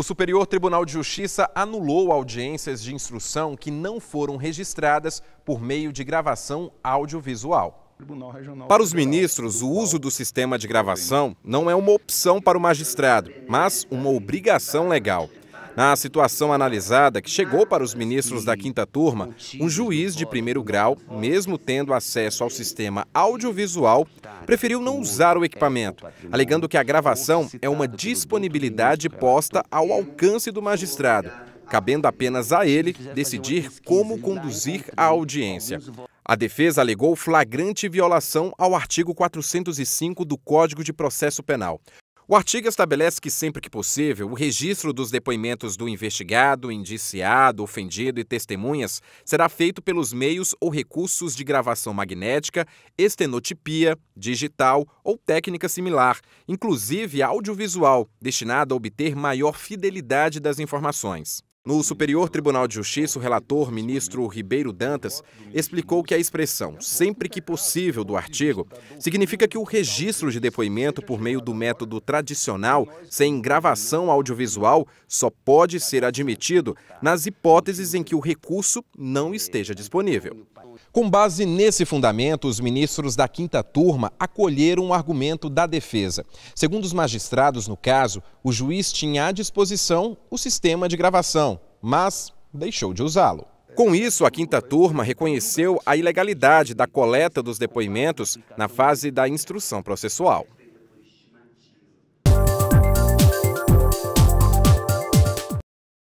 O Superior Tribunal de Justiça anulou audiências de instrução que não foram registradas por meio de gravação audiovisual. Para os ministros, o uso do sistema de gravação não é uma opção para o magistrado, mas uma obrigação legal. Na situação analisada, que chegou para os ministros da quinta turma, um juiz de primeiro grau, mesmo tendo acesso ao sistema audiovisual, preferiu não usar o equipamento, alegando que a gravação é uma disponibilidade posta ao alcance do magistrado, cabendo apenas a ele decidir como conduzir a audiência. A defesa alegou flagrante violação ao artigo 405 do Código de Processo Penal, o artigo estabelece que, sempre que possível, o registro dos depoimentos do investigado, indiciado, ofendido e testemunhas será feito pelos meios ou recursos de gravação magnética, estenotipia, digital ou técnica similar, inclusive audiovisual, destinada a obter maior fidelidade das informações. No Superior Tribunal de Justiça, o relator, ministro Ribeiro Dantas, explicou que a expressão sempre que possível do artigo significa que o registro de depoimento por meio do método tradicional, sem gravação audiovisual, só pode ser admitido nas hipóteses em que o recurso não esteja disponível. Com base nesse fundamento, os ministros da quinta turma acolheram o argumento da defesa. Segundo os magistrados, no caso, o juiz tinha à disposição o sistema de gravação mas deixou de usá-lo. Com isso, a quinta turma reconheceu a ilegalidade da coleta dos depoimentos na fase da instrução processual.